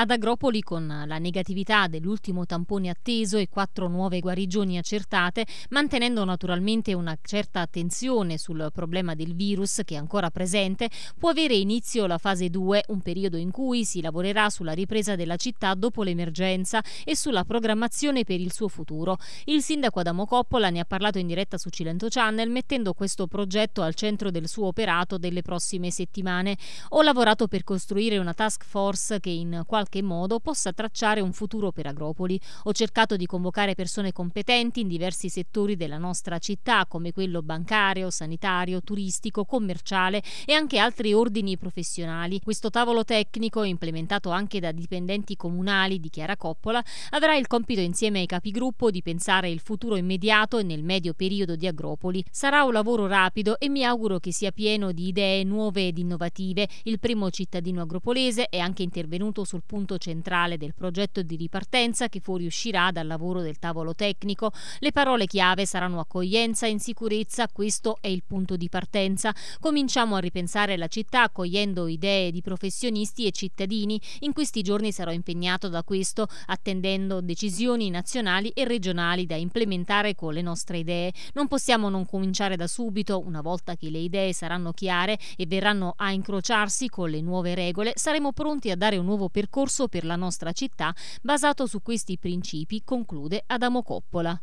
Ad Agropoli, con la negatività dell'ultimo tampone atteso e quattro nuove guarigioni accertate, mantenendo naturalmente una certa attenzione sul problema del virus che è ancora presente, può avere inizio la fase 2, un periodo in cui si lavorerà sulla ripresa della città dopo l'emergenza e sulla programmazione per il suo futuro. Il sindaco Adamo Coppola ne ha parlato in diretta su Cilento Channel, mettendo questo progetto al centro del suo operato delle prossime settimane. Ho lavorato per costruire una task force che in qualche qualche modo possa tracciare un futuro per Agropoli. Ho cercato di convocare persone competenti in diversi settori della nostra città, come quello bancario, sanitario, turistico, commerciale e anche altri ordini professionali. Questo tavolo tecnico, implementato anche da dipendenti comunali di Chiara Coppola, avrà il compito insieme ai capigruppo di pensare il futuro immediato e nel medio periodo di Agropoli. Sarà un lavoro rapido e mi auguro che sia pieno di idee nuove ed innovative. Il primo cittadino agropolese è anche intervenuto sul punto punto centrale del progetto di ripartenza che fuoriuscirà dal lavoro del tavolo tecnico. Le parole chiave saranno accoglienza e insicurezza, questo è il punto di partenza. Cominciamo a ripensare la città accogliendo idee di professionisti e cittadini. In questi giorni sarò impegnato da questo, attendendo decisioni nazionali e regionali da implementare con le nostre idee. Non possiamo non cominciare da subito, una volta che le idee saranno chiare e verranno a incrociarsi con le nuove regole, saremo pronti a dare un nuovo percorso percorso per la nostra città basato su questi principi, conclude Adamo Coppola.